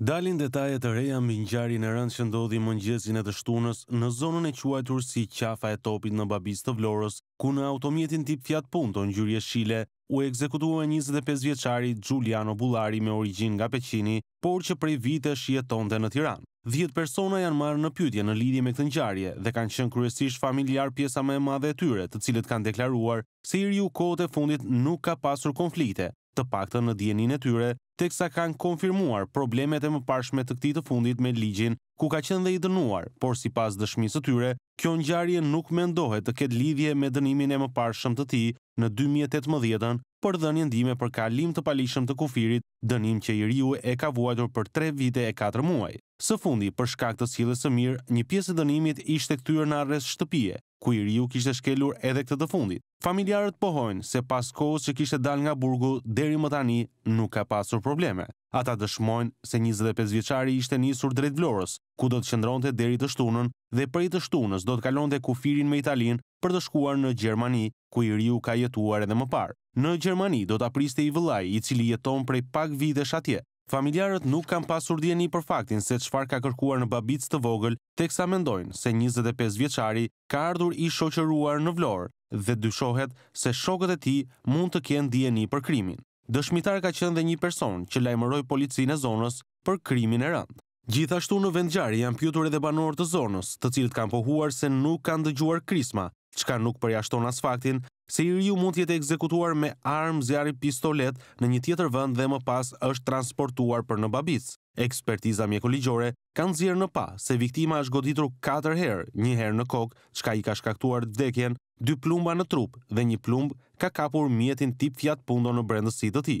Dalin detaje të reja mbi ngjarjen e rëndë që ndodhi mëngjesin e të shtunës në zonën e quajtur si qafa e topit në Babis të Vlorës, ku në automjetin tip Fiat Punto ngjyrë jeshile u ekzekutua 25 vjeçari Giuliano Bullari me origjinë nga Peqini, por që prej vitesh jetonte në Tiranë. 10 persona janë marrë në pytje në lidhje me këtë ngjarje dhe kanë qenë kryesisht familjar pjesa më e madhe e tyre, të cilët kanë deklaruar se i riu kohët e fundit nuk ka pasur konflikte, të pakta në djenin e tyre, teksa kanë konfirmuar problemet e më pashme të këti të fundit me ligjin, ku ka qenë dhe i dënuar, por si pas dëshmisë të tyre, kjo njarje nuk me ndohet të ketë lidhje me dënimin e më pashmë të ti në 2018-ën për dënjë ndime për kalim të palishëm të kufirit, dënim që i riu e ka vuajtur për 3 vite e 4 muaj. Së fundi, për shkak të sile së mirë, një pjesë dënimit ishte këtyrë në arres shtëpije, ku i riu kishte shkelur edhe këtë të fundit. Familjarët pohojnë se pas kohës që kishte dal nga burgu, deri më tani nuk ka pasur probleme. Ata dëshmojnë se 25 vjeçari ishte njësur drejt vlorës, ku do të qëndronte deri të shtunën dhe prej të shtunës do të kalonte kufirin me Italin për të shkuar në Gjermani, ku i riu ka jetuar edhe më parë. Në Gjermani do të apriste i vëllaj, i cili jeton prej pak videsh atje. Familjarët nuk kanë pasur djeni për faktin se qfar ka kërkuar në babic të vogël, tek sa mendojnë se 25 vjeqari ka ardhur i shoqëruar në vlorë dhe dyshohet se shokët e ti mund të kjenë djeni për krimin. Dëshmitar ka qenë dhe një person që lajmëroj policinë e zonës për krimin e randë. Gjithashtu në vendgjari janë pjutur edhe banorë të zonës, të cilët kanë pohuar se nuk kanë dëgjuar krisma, qka nuk përjashton as faktin, se i riu mund tjetë ekzekutuar me armë zjarë pistolet në një tjetër vënd dhe më pas është transportuar për në babic. Ekspertiza mjekoligjore kanë zirë në pa se viktima është goditru 4 herë, një herë në kokë, qka i ka shkaktuar dhekjen, dy plumba në trup dhe një plumb ka kapur mjetin tip fjat pundo në brendësit të ti.